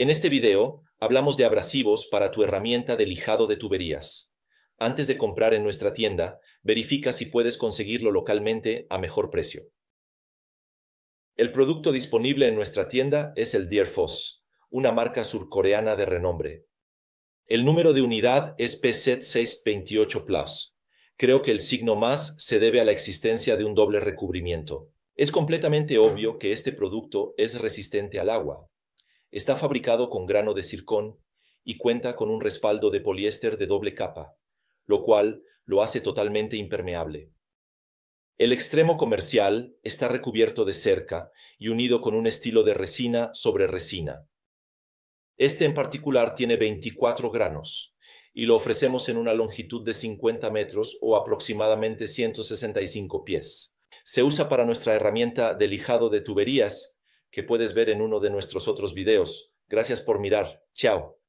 En este video hablamos de abrasivos para tu herramienta de lijado de tuberías. Antes de comprar en nuestra tienda, verifica si puedes conseguirlo localmente a mejor precio. El producto disponible en nuestra tienda es el Deer una marca surcoreana de renombre. El número de unidad es PZ628 Plus. Creo que el signo más se debe a la existencia de un doble recubrimiento. Es completamente obvio que este producto es resistente al agua, Está fabricado con grano de circón y cuenta con un respaldo de poliéster de doble capa, lo cual lo hace totalmente impermeable. El extremo comercial está recubierto de cerca y unido con un estilo de resina sobre resina. Este en particular tiene 24 granos y lo ofrecemos en una longitud de 50 metros o aproximadamente 165 pies. Se usa para nuestra herramienta de lijado de tuberías que puedes ver en uno de nuestros otros videos. Gracias por mirar. Chao.